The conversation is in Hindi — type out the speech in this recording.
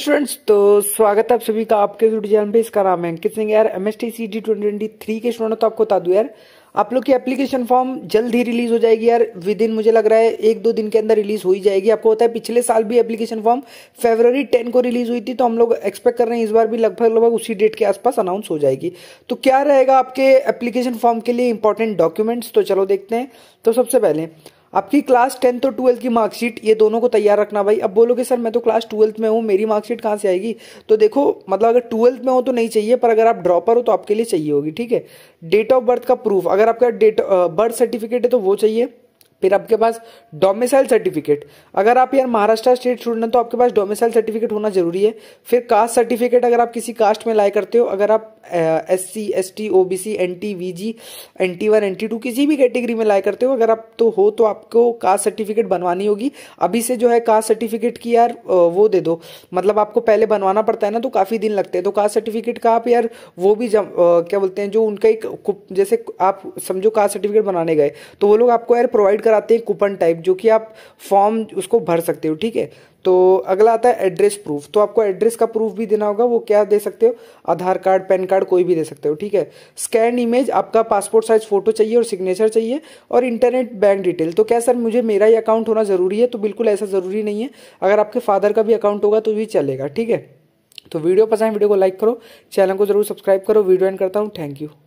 स्टूडेंट्स तो, तो स्वागत है आप सभी का आपके चैनल पे इसका नाम है अंकित सिंह यार M S T C D twenty twenty three के स्टूडेंट तो आपको बता दूँ यार आप लोग की एप्लीकेशन फॉर्म जल्द ही रिलीज हो जाएगी यार विद इन मुझे लग रहा है एक दो दिन के अंदर रिलीज हो ही जाएगी आपको होता है पिछले साल भी एप्लीकेशन फॉर्म फेबररी टेन को रिलीज हुई थी तो हम लोग एक्सपेक्ट कर रहे हैं इस बार भी लगभग लगभग उसी डेट के आसपास अनाउंस हो जाएगी तो क्या रहेगा आपके एप्लीकेशन फॉर्म के लिए इंपॉर्टेंट डॉक्यूमेंट्स तो चलो देखते हैं तो सबसे पहले आपकी क्लास टेंथ और ट्वेल्थ की मार्कशीट ये दोनों को तैयार रखना भाई अब बोलोगे सर मैं तो क्लास ट्वेल्थ में हूँ मेरी मार्कशीट कहाँ से आएगी तो देखो मतलब अगर ट्वेल्थ में हो तो नहीं चाहिए पर अगर आप ड्रॉपर हो तो आपके लिए चाहिए होगी ठीक है डेट ऑफ बर्थ का प्रूफ अगर आपका डेट बर्थ सर्टिफिकेट है तो वो चाहिए फिर आपके पास डोमिसाइल सर्टिफिकेट अगर आप यार महाराष्ट्र स्टेट स्टूडेंट हैं तो आपके पास डोमिसाइल सर्टिफिकेट होना जरूरी है फिर कास्ट सर्टिफिकेट अगर आप किसी कास्ट में लाई करते हो अगर आप S C S T O B C N T V G N T one N T two किसी भी कैटेगरी में लाई करते हो अगर आप तो हो तो आपको कास्ट सर्टिफिकेट बनवानी होगी अभी से जो है कास्ट सर्टिफिकेट की यार वो दे दो मतलब आपको पहले बनवाना पड़ता है ना तो काफ़ी दिन लगते हैं तो कास्ट सर्टिफिकेट का आप यार वो भी जम क्या बोलते हैं जो उनका एक जैसे आप समझो कास्ट सर्टिफिकेट बनाने गए तो वो लोग आपको यार प्रोवाइड कर लेकर आते हैं कूपन टाइप जो कि आप फॉर्म उसको भर सकते हो ठीक है तो अगला आता है एड्रेस प्रूफ तो आपको एड्रेस का प्रूफ भी देना होगा वो क्या दे सकते हो आधार कार्ड पैन कार्ड कोई भी दे सकते हो ठीक है स्कैन इमेज आपका पासपोर्ट साइज फोटो चाहिए और सिग्नेचर चाहिए और इंटरनेट बैंक डिटेल तो क्या सर मुझे मेरा ही अकाउंट होना ज़रूरी है तो बिल्कुल ऐसा ज़रूरी नहीं है अगर आपके फादर का भी अकाउंट होगा तो भी चलेगा ठीक है तो वीडियो पसंद है वीडियो को लाइक करो चैनल को जरूर सब्सक्राइब करो वीडियो एंड करता हूँ थैंक यू